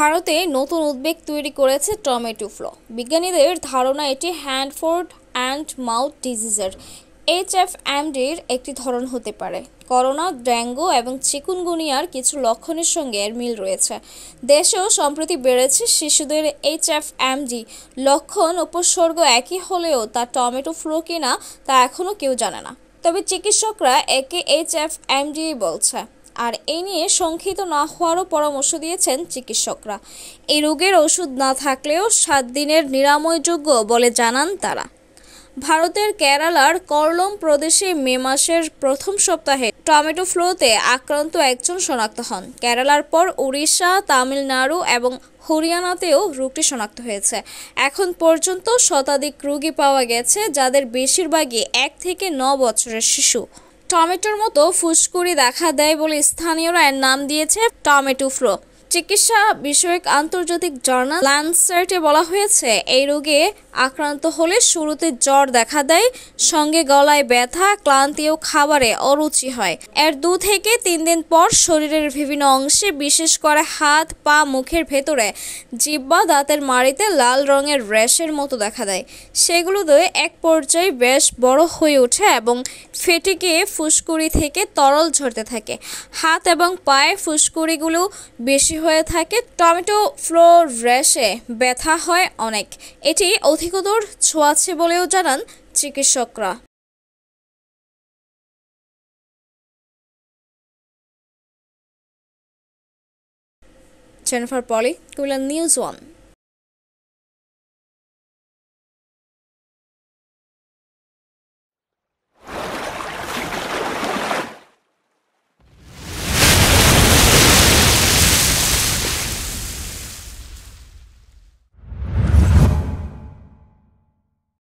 ভারতে নতুন উদ্বেগ তৈরি করেছে টমেটো ফ্লো বিজ্ঞানীদের ধারণা এটি হ্যান্ডফোর্ড অ্যান্ড মাউথ ডিজিজের এইচ এফ এমডির একটি ধরন হতে পারে করোনা ড্যাঙ্গো এবং চিকুনগুনিয়ার কিছু লক্ষণের সঙ্গে এর মিল রয়েছে দেশেও সম্প্রতি বেড়েছে শিশুদের এইচ এফ এমডি লক্ষণ উপসর্গ একই হলেও তা টমেটো ফ্লো কিনা তা এখনও কেউ জানে না তবে চিকিৎসকরা একে এইচ এফ এমডি বলছে আর এই নিয়ে শঙ্কিত না হওয়ারও পরামর্শ দিয়েছেন চিকিৎসকরা এই রোগের ওষুধ না থাকলেও সাত দিনের নিরাময়যোগ্য বলে জানান তারা ভারতের কেরালার করলম প্রদেশে মে মাসের প্রথম সপ্তাহে টমেটো ফ্লোতে আক্রান্ত একজন শনাক্ত হন কেরালার পর উড়িষ্যা তামিলনাড়ু এবং হরিয়ানাতেও রোগটি শনাক্ত হয়েছে এখন পর্যন্ত শতাধিক রোগী পাওয়া গেছে যাদের বেশিরভাগই এক থেকে ন বছরের শিশু টমেটোর মতো ফুসকুড়ি দেখা দেয় বলে স্থানীয়রা এর নাম দিয়েছে টমেটো ফ্লো চিকিৎসা বিষয়ক আন্তর্জাতিক জার্নাল ল্যান্ডসাইটে বলা হয়েছে এই রোগে আক্রান্ত হলে শুরুতে জ্বর দেখা দেয় সঙ্গে গলায় ব্যথা ক্লান্তি ও খাবারে অরুচি হয় এর দু থেকে তিন দিন পর শরীরের বিভিন্ন অংশে বিশেষ করে হাত পা মুখের ভেতরে জিব্বা দাঁতের মাড়িতে লাল রঙের র্যাশের মতো দেখা দেয় সেগুলোতে এক পর্যায়ে বেশ বড় হয়ে ওঠে এবং ফেটে গিয়ে ফুসকুড়ি থেকে তরল ঝরতে থাকে হাত এবং পায়ে ফুসকুড়িগুলো বেশি হয়ে থাকে টমেটো ফ্লো র্যাশে ব্যথা হয় অনেক এটি অধিকদূর ছোঁয়াছে বলেও জানান চিকিৎসকরা Jennifer Poly Comilla news one